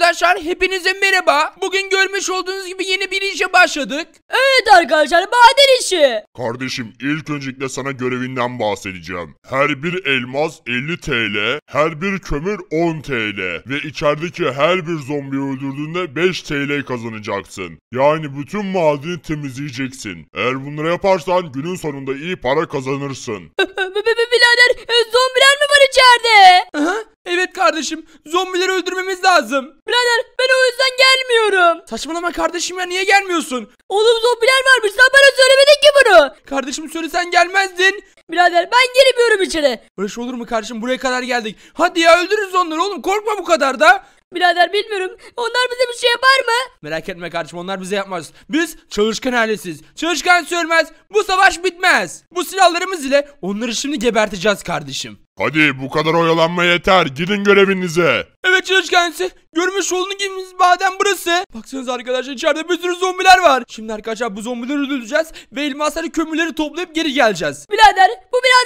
Arkadaşlar hepinize merhaba. Bugün görmüş olduğunuz gibi yeni bir işe başladık. Evet arkadaşlar maden işi. Kardeşim ilk öncelikle sana görevinden bahsedeceğim. Her bir elmas 50 TL, her bir kömür 10 TL ve içerideki her bir zombi öldürdüğünde 5 TL kazanacaksın. Yani bütün madeni temizleyeceksin. Eğer bunları yaparsan günün sonunda iyi para kazanırsın. Birader e, zombiler mi var içeride? Aha, Evet kardeşim zombileri öldürmemiz lazım. Birader ben o yüzden gelmiyorum. Saçmalama kardeşim ya niye gelmiyorsun? Oğlum zombiler varmış sen bana söylemedin ki bunu. Kardeşim söylesen gelmezdin. Birader ben girmiyorum içeri. Barış olur mu kardeşim buraya kadar geldik. Hadi ya öldürürüz onları oğlum korkma bu kadar da. Birader bilmiyorum. Onlar bize bir şey yapar mı? Merak etme kardeşim onlar bize yapmaz. Biz çalışkan ailesiz. Çalışkan sürmez. Bu savaş bitmez. Bu silahlarımız ile onları şimdi geberteceğiz kardeşim. Hadi bu kadar oyalanma yeter. Gidin görevinize. Evet çalışkansı. Görmüş olduğunuz gibi maden burası. Baksanız arkadaşlar içeride bir sürü zombiler var. Şimdi arkadaşlar bu zombileri öldüreceğiz ve elmasları kömürleri toplayıp geri geleceğiz. Birader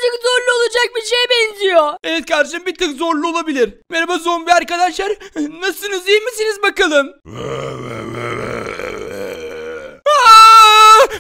birazcık zorlu olacak bir şeye benziyor. Evet kardeşim bir tık zorlu olabilir. Merhaba zombi arkadaşlar. Nasılsınız iyi misiniz bakalım?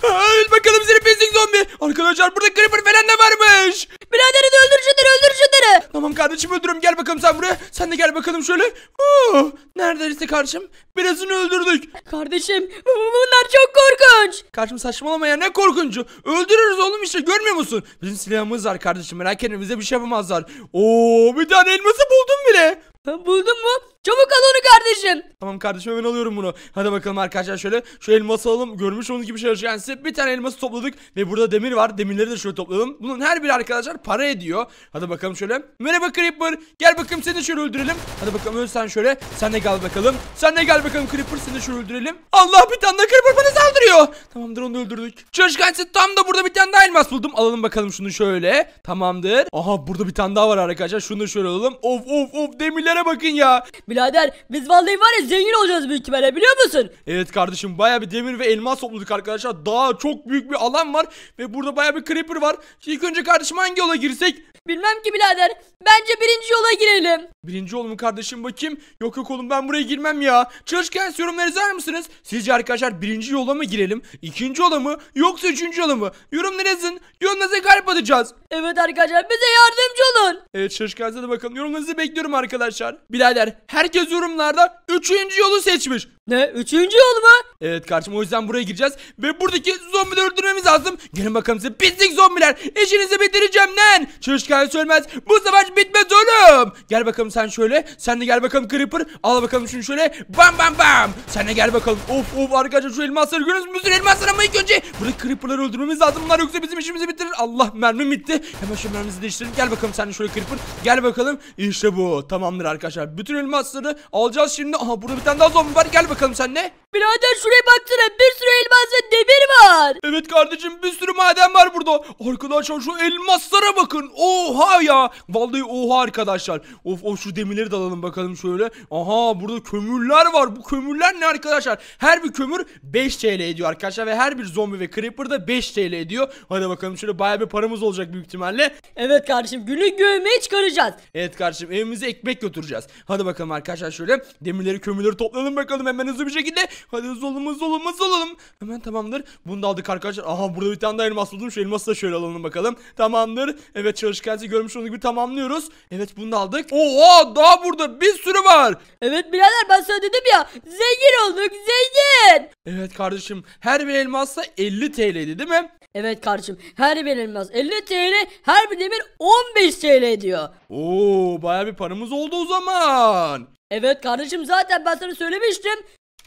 Öl bakalım seni pislik zombi. Arkadaşlar burada creeper falan da varmış. Biraderi de öldür şunları öldür şunları. Tamam kardeşim öldürürüm gel bakalım sen buraya. Sen de gel bakalım şöyle. Oo, neredeyse karşım. Birazını öldürdük. Kardeşim bunlar çok korkunç. Karşım saçmalama ya ne korkuncu. Öldürürüz oğlum işte görmüyor musun? Bizim silahımız var kardeşim merak etme bize bir şey yapamazlar. Oo bir tane elması buldum bile. Buldun mu? Çabuk al onu kardeşim. Tamam kardeşim hemen alıyorum bunu. Hadi bakalım arkadaşlar şöyle şu elması alalım. Görmüş olduğunuz gibi şöyle yani bir tane elması topladık. Ve burada demir var. Demirleri de şöyle toplayalım. Bunun her biri arkadaşlar para ediyor. Hadi bakalım şöyle. Merhaba Creeper. Gel bakalım seni şöyle öldürelim. Hadi bakalım öl sen şöyle. Sen de gel bakalım. Sen de gel bakalım Creeper seni şöyle öldürelim. Allah bir tane daha Creeper bana saldırıyor. Tamamdır onu öldürdük. Çalışkan tam da burada bir tane daha elmas buldum. Alalım bakalım şunu şöyle. Tamamdır. Aha burada bir tane daha var arkadaşlar. Şunu da şöyle alalım. Of of of demirler şunlara bakın ya. Birader biz vallahi var ya zengin olacağız büyük ihtimalle biliyor musun? Evet kardeşim baya bir demir ve elmas topladık arkadaşlar. Daha çok büyük bir alan var ve burada baya bir creeper var. İlk önce kardeşim hangi yola girsek? Bilmem ki birader. Bence birinci yola girelim. Birinci yol mu kardeşim bakayım? Yok yok oğlum ben buraya girmem ya. Çalışken yorumları yazar mısınız? Sizce arkadaşlar birinci yola mı girelim? İkinci yola mı? Yoksa üçüncü yola mı? Yorumları yazın. Yorumlarınıza kalp atacağız. Evet arkadaşlar bize yardımcı olun. Evet çalışkenlerinize de bakalım. Yorumlarınızı bekliyorum arkadaşlar arkadaşlar. Birader herkes yorumlarda 3. yolu seçmiş. Ne? Üçüncü yolu mu? Evet kardeşim o yüzden buraya gireceğiz ve buradaki zombileri öldürmemiz lazım. Gelin bakalım size pislik zombiler. İşinizi bitireceğim lan. Çalışkan söylemez. Bu savaş bitmez oğlum. Gel bakalım sen şöyle. Sen de gel bakalım Creeper. Al bakalım şunu şöyle. Bam bam bam. Sen de gel bakalım. Of of arkadaşlar şu elmasları görüyorsunuz. müzün elmasları ama ilk önce. Burada Creeper'ları öldürmemiz lazım. Bunlar yoksa bizim işimizi bitirir. Allah mermi bitti. Hemen şu mermimizi değiştirelim. Gel bakalım sen de şöyle Creeper. Gel bakalım. İşte bu. Tamamdır arkadaşlar arkadaşlar. Bütün elmasları alacağız şimdi. Aha burada bir tane daha zombi var. Gel bakalım sen ne? Birader şuraya baksana bir sürü elmas ve demir var. Evet kardeşim bir sürü maden var burada. Arkadaşlar şu elmaslara bakın. Oha ya. Vallahi oha arkadaşlar. Of of şu demirleri de alalım bakalım şöyle. Aha burada kömürler var. Bu kömürler ne arkadaşlar? Her bir kömür 5 TL ediyor arkadaşlar ve her bir zombi ve creeper da 5 TL ediyor. Hadi bakalım şöyle baya bir paramız olacak büyük ihtimalle. Evet kardeşim günü göğmeyi çıkaracağız. Evet kardeşim evimize ekmek götüreceğiz. Hadi bakalım arkadaşlar şöyle demirleri kömürleri toplayalım bakalım hemen hızlı bir şekilde. Hadi hızlı olalım hızlı olalım hızlı olalım. Hemen tamamdır. Bunu da aldık arkadaşlar. Aha burada bir tane daha elmas buldum. Şu elması da şöyle alalım bakalım. Tamamdır. Evet çalışkansı görmüş olduğunuz gibi tamamlıyoruz. Evet bunu da aldık. Oha daha burada bir sürü var. Evet birader ben söyledim ya. Zengin olduk zengin. Evet kardeşim her bir elmasla 50 TL'ydi değil mi? Evet kardeşim her bir elmas 50 TL her bir demir 15 TL diyor. Oo baya bir paramız oldu o zaman. Evet kardeşim zaten ben sana söylemiştim.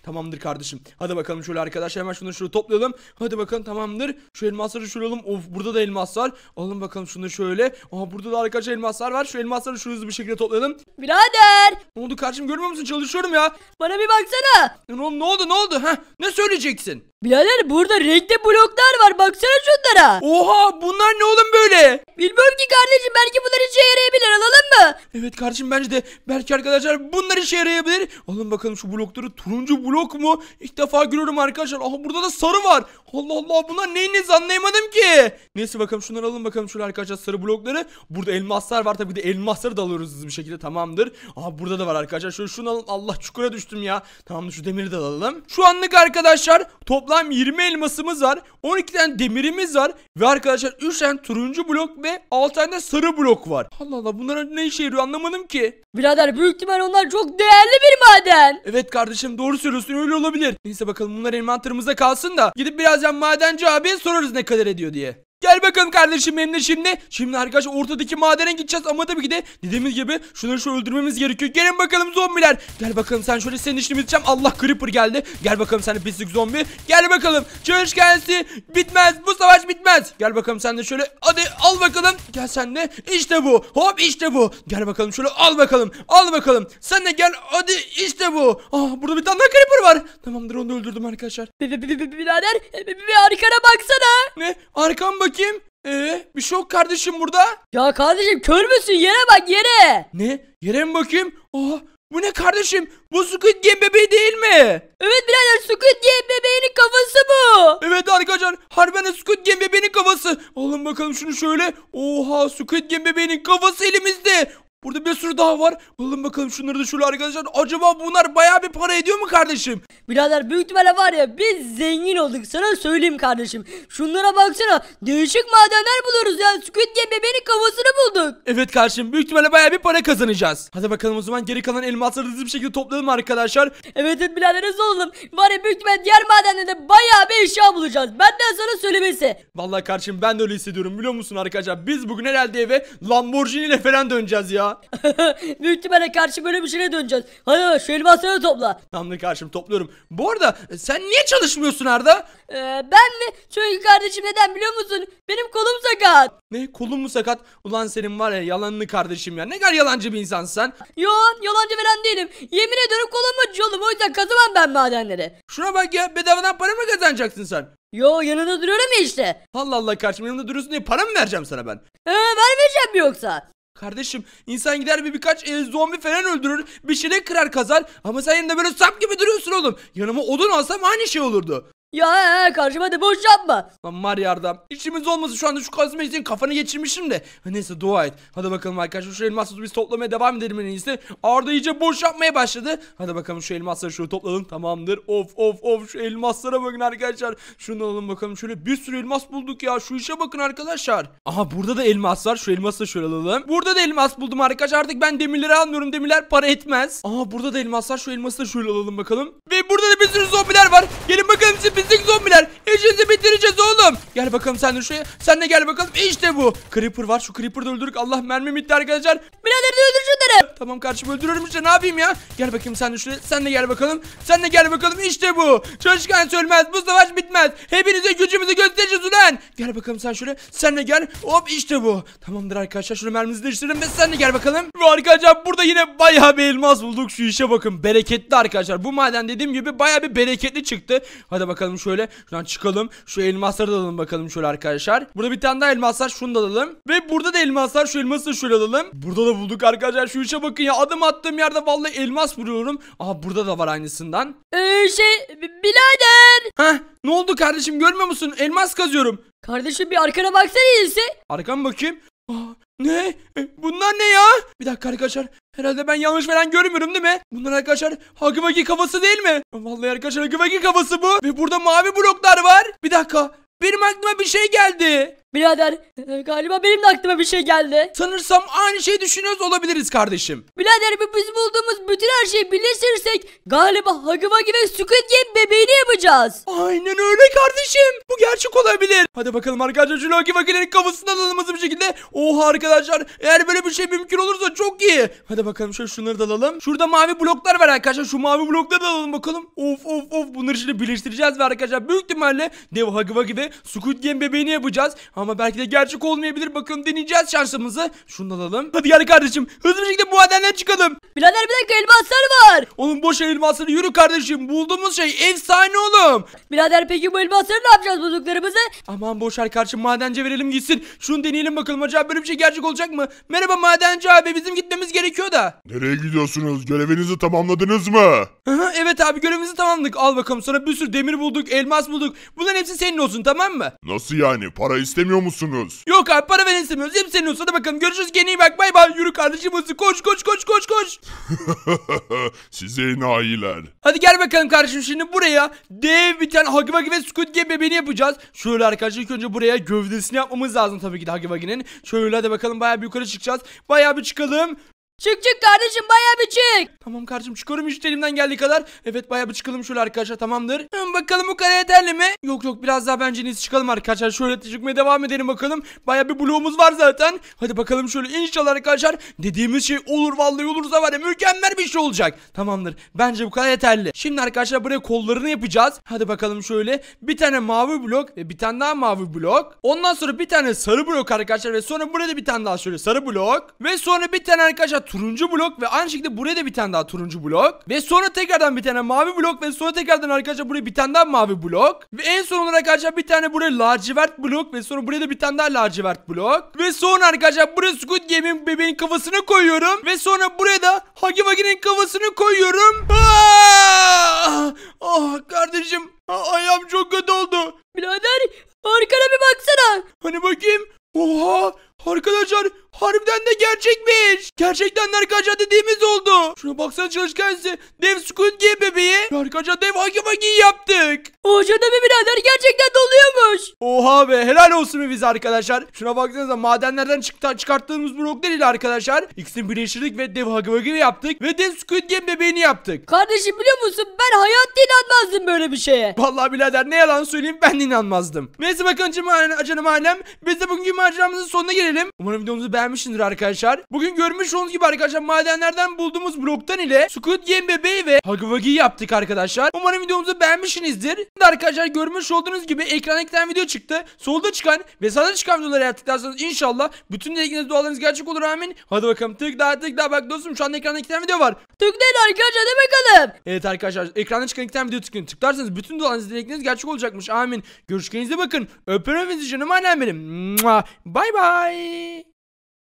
Tamamdır kardeşim. Hadi bakalım şöyle arkadaşlar hemen şunları şöyle toplayalım. Hadi bakalım tamamdır. Şu elmasları şöyle alalım. Of burada da elmas var. Alın bakalım şunu şöyle. Aha burada da arkadaşlar elmaslar var. Şu elmasları şu hızlı bir şekilde toplayalım. Birader. Ne oldu kardeşim görmüyor musun? Çalışıyorum ya. Bana bir baksana. E, ne oldu ne oldu? Ne, oldu? Heh, ne söyleyeceksin? Birader burada renkli bloklar var baksana şunlara. Oha bunlar ne oğlum böyle? Bilmiyorum ki kardeşim belki bunlar işe yarayabilir alalım mı? Evet kardeşim bence de belki arkadaşlar bunlar işe yarayabilir. Alın bakalım şu blokları turuncu blok yok mu? İlk defa görüyorum arkadaşlar. Aha burada da sarı var. Allah Allah bunlar neyiniz anlayamadım ki. Neyse bakalım şunları alalım bakalım şöyle arkadaşlar sarı blokları. Burada elmaslar var tabii de elmasları da alıyoruz hızlı bir şekilde tamamdır. Aha burada da var arkadaşlar. Şöyle şunu alalım. Allah çukura düştüm ya. Tamamdır şu demiri de alalım. Şu anlık arkadaşlar toplam 20 elmasımız var. 12 tane demirimiz var. Ve arkadaşlar 3 tane turuncu blok ve 6 tane de sarı blok var. Allah Allah bunlar ne işe yarıyor anlamadım ki. Birader büyük ihtimal onlar çok değerli bir maden. Evet kardeşim doğru söylüyorsun söylüyorsun öyle olabilir. Neyse bakalım bunlar envanterımızda kalsın da gidip birazdan madenci abiye sorarız ne kadar ediyor diye. Gel bakalım kardeşim benimle şimdi. Şimdi arkadaşlar ortadaki madene gideceğiz ama tabii ki de dediğimiz gibi şunları şu öldürmemiz gerekiyor. Gelin bakalım zombiler. Gel bakalım sen şöyle senin işini bitireceğim. Allah Creeper geldi. Gel bakalım sen de pislik zombi. Gel bakalım. Çalış gelsin. Bitmez. Bu savaş bitmez. Gel bakalım sen de şöyle. Hadi al bakalım. Gel sen de. İşte bu. Hop işte bu. Gel bakalım şöyle al bakalım. Al bakalım. Sen de gel. Hadi işte bu. Ah burada bir tane daha Creeper var. Tamamdır onu öldürdüm arkadaşlar. Birader e, bir arkana baksana. Ne? Arkam bak bakayım. Ee, bir şey yok kardeşim burada. Ya kardeşim kör müsün? Yere bak yere. Ne? Yere mi bakayım? Oha bu ne kardeşim? Bu Squid Game bebeği değil mi? Evet birader Squid Game bebeğinin kafası bu. Evet arkadaşlar harbiden Squid Game bebeğinin kafası. Alın bakalım şunu şöyle. Oha Squid Game bebeğinin kafası elimizde. Burada bir sürü daha var. Bulalım bakalım şunları da şöyle arkadaşlar. Acaba bunlar bayağı bir para ediyor mu kardeşim? Birader büyük ihtimalle var ya biz zengin olduk sana söyleyeyim kardeşim. Şunlara baksana değişik madenler buluruz ya. Squid diye bebeğin kafasını bulduk. Evet kardeşim büyük ihtimalle bayağı bir para kazanacağız. Hadi bakalım o zaman geri kalan elmasları hızlı bir şekilde toplayalım arkadaşlar. Evet evet birader hızlı olalım. Var ya büyük ihtimalle diğer madenlerde bayağı bir eşya bulacağız. Benden sana söylemesi. Vallahi kardeşim ben de öyle hissediyorum biliyor musun arkadaşlar? Biz bugün herhalde eve Lamborghini ile falan döneceğiz ya ya. Büyük ihtimalle karşı böyle bir şeye döneceğiz. Hadi şu elmasları topla. Tamamdır karşım topluyorum. Bu arada e, sen niye çalışmıyorsun Arda? Ee, ben mi? Çünkü kardeşim neden biliyor musun? Benim kolum sakat. Ne Kolum mu sakat? Ulan senin var ya yalanını kardeşim ya. Ne kadar yalancı bir insan sen. Yo yalancı falan değilim. Yemin ederim kolum acıyor oğlum. O yüzden kazımam ben madenleri. Şuna bak ya bedavadan para mı kazanacaksın sen? Yo yanında duruyorum ya işte. Allah Allah kardeşim yanında duruyorsun diye para mı vereceğim sana ben? Ee, vermeyeceğim mi yoksa? Kardeşim insan gider bir birkaç e, zombi falan öldürür. Bir şeyle kırar kazar. Ama sen yanında böyle sap gibi duruyorsun oğlum. Yanıma odun alsam aynı şey olurdu. Ya karşıma da boş yapma. Lan var yardım. İşimiz olmasa şu anda şu kazma için kafanı geçirmişim de. neyse dua et. Hadi bakalım arkadaşlar şu elmasları biz toplamaya devam edelim en iyisi. Arda iyice boş yapmaya başladı. Hadi bakalım şu elmasları şöyle toplayalım. Tamamdır. Of of of şu elmaslara bakın arkadaşlar. Şunu alalım bakalım. Şöyle bir sürü elmas bulduk ya. Şu işe bakın arkadaşlar. Aha burada da elmas var. Şu elması da şöyle alalım. Burada da elmas buldum arkadaşlar. Artık ben demirleri almıyorum. Demirler para etmez. Aha burada da elmas var. Şu elması da şöyle alalım bakalım. Ve burada da bir sürü zombiler var. Gelin bakalım size pislik zombiler. İşinizi bitireceğiz oğlum. Gel bakalım sen de şuraya. Sen de gel bakalım. İşte bu. Creeper var. Şu Creeper'ı da öldürük. Allah mermi bitti arkadaşlar. Birader de öldür şunları. Tamam kardeşim öldürürüm işte ne yapayım ya. Gel bakayım sen de şuraya. Sen de gel bakalım. Sen de gel bakalım. İşte bu. Çalışkan ölmez, Bu savaş bitmez. Hepinize gücümüzü göstereceğiz ulan. Gel bakalım sen şöyle. Sen de gel. Hop işte bu. Tamamdır arkadaşlar. Şunu mermimizi değiştirelim ve sen de gel bakalım. Ve arkadaşlar burada yine bayağı bir elmas bulduk. Şu işe bakın. Bereketli arkadaşlar. Bu maden dediğim gibi bayağı bir bereketli çıktı. Hadi bakalım bakalım şöyle. Şuradan çıkalım. Şu elmasları da alalım bakalım şöyle arkadaşlar. Burada bir tane daha elmaslar. Şunu da alalım. Ve burada da elmaslar. Şu elması da şöyle alalım. Burada da bulduk arkadaşlar. Şu işe bakın ya. Adım attığım yerde vallahi elmas buluyorum. Aha burada da var aynısından. Ee, şey birader. Heh ne oldu kardeşim görmüyor musun? Elmas kazıyorum. Kardeşim bir arkana baksana iyisi. Arkama bakayım. Aa, ne? E, bunlar ne ya? Bir dakika arkadaşlar. Herhalde ben yanlış falan görmüyorum değil mi? Bunlar arkadaşlar Hagimagi kafası değil mi? Vallahi arkadaşlar Hagimagi kafası bu. Ve burada mavi bloklar var. Bir dakika. Benim aklıma bir şey geldi. Birader e, galiba benim de aklıma bir şey geldi. Sanırsam aynı şey düşünüyoruz olabiliriz kardeşim. Birader biz bulduğumuz bütün her şeyi birleştirirsek galiba Hagimagi ve Squid Game bebeğini yapacağız. Aynen öyle kardeşim. Bu gerçek olabilir. Hadi bakalım arkadaşlar şu Loki makinenin kafasından alalım bir şekilde. Oha arkadaşlar eğer böyle bir şey mümkün olursa çok iyi. Hadi bakalım şöyle şunları da alalım. Şurada mavi bloklar var arkadaşlar. Şu mavi blokları da alalım bakalım. Of of of bunları şimdi birleştireceğiz ve arkadaşlar büyük ihtimalle dev Hagi Vagi ve Squid Game bebeğini yapacağız. Ama belki de gerçek olmayabilir. Bakalım deneyeceğiz şansımızı. Şunu alalım. Hadi gel kardeşim. Hızlı bir şekilde bu madenden çıkalım. Birader bir dakika elmaslar var. Oğlum boş elmasları yürü kardeşim. Bulduğumuz şey efsane oğlum. Birader peki bu elmasları ne yapacağız bulduklarımızı? Aman boş ver kardeşim madence verelim gitsin. Şunu deneyelim bakalım acaba böyle bir şey gerçek olacak mı? Merhaba madenci abi bizim gitmemiz gerekiyor da. Nereye gidiyorsunuz? Görevinizi tamamladınız mı? Aha, evet abi görevimizi tamamladık. Al bakalım sana bir sürü demir bulduk, elmas bulduk. Bunların hepsi senin olsun tamam mı? Nasıl yani? Para istemiyorum istemiyor musunuz? Yok abi para veren istemiyoruz. Hep senin olsun. Hadi bakalım görüşürüz. Kendine iyi bak. Bay bay. Yürü kardeşim hızlı. Koş koş koş koş koş. Size enayiler. Hadi gel bakalım kardeşim şimdi buraya dev bir tane Hagi Wagi ve Squid Game bebeğini yapacağız. Şöyle arkadaşlar ilk önce buraya gövdesini yapmamız lazım tabii ki de Hagi Wagi'nin. Şöyle hadi bakalım bayağı bir yukarı çıkacağız. Bayağı bir çıkalım. Çık çık kardeşim bayağı bir çık. Tamam kardeşim çıkıyorum işte elimden geldiği kadar. Evet bayağı bir çıkalım şöyle arkadaşlar tamamdır. Hı, bakalım bu kadar yeterli mi? Yok yok biraz daha bence iyisi çıkalım arkadaşlar. Şöyle çıkmaya devam edelim bakalım. Bayağı bir bloğumuz var zaten. Hadi bakalım şöyle inşallah arkadaşlar. Dediğimiz şey olur vallahi olursa var ya mükemmel bir şey olacak. Tamamdır bence bu kadar yeterli. Şimdi arkadaşlar buraya kollarını yapacağız. Hadi bakalım şöyle bir tane mavi blok ve bir tane daha mavi blok. Ondan sonra bir tane sarı blok arkadaşlar ve sonra burada bir tane daha şöyle sarı blok. Ve sonra bir tane arkadaşlar turuncu blok ve aynı şekilde buraya da bir tane daha turuncu blok. Ve sonra tekrardan bir tane mavi blok ve sonra tekrardan arkadaşlar buraya bir tane daha mavi blok. Ve en son olarak arkadaşlar bir tane buraya lacivert blok ve sonra buraya da bir tane daha lacivert blok. Ve sonra arkadaşlar buraya Squid Game'in bebeğin kafasını koyuyorum. Ve sonra buraya da Hagi Vagi'nin kafasını koyuyorum. Ah oh, kardeşim ah, ayağım çok kötü oldu. Birader arkana bir baksana. Hani bakayım. Oha arkadaşlar Harbiden de gerçekmiş. Gerçekten de arkadaşlar dediğimiz oldu. Şuna baksana çalışkansı. Dev Squid Game bebeği. Arkadaşlar dev Haki Baki'yi yaptık. Hoca da birader gerçekten doluyormuş. Oha be helal olsun biz arkadaşlar. Şuna baksanıza madenlerden çıktı, çıkarttığımız bloklar ile arkadaşlar. İkisini birleştirdik ve dev Haki Baki'yi yaptık. Ve dev Squid Game bebeğini yaptık. Kardeşim biliyor musun ben hayatta inanmazdım böyle bir şeye. Vallahi birader ne yalan söyleyeyim ben inanmazdım. Neyse bakın canım ailem. Biz de bugünkü maceramızın sonuna gelelim. Umarım videomuzu beğenmiş yapmışsındır arkadaşlar. Bugün görmüş olduğunuz gibi arkadaşlar madenlerden bulduğumuz bloktan ile Squid Game bebeği ve Hagavagi yaptık arkadaşlar. Umarım videomuzu beğenmişsinizdir. Şimdi arkadaşlar görmüş olduğunuz gibi ekrana iki video çıktı. Solda çıkan ve sağda çıkan videoları yaptıktan sonra inşallah bütün dilekleriniz dualarınız gerçek olur amin. Hadi bakalım tık daha tık daha bak dostum şu anda ekranda iki video var. Tıklayın arkadaşlar hadi bakalım. Evet arkadaşlar ekrana çıkan iki video tıklayın. Tıklarsanız bütün dualarınız dilekleriniz gerçek olacakmış amin. Görüşkenize bakın. Öpüyorum sizi canım annem benim. Bye bye.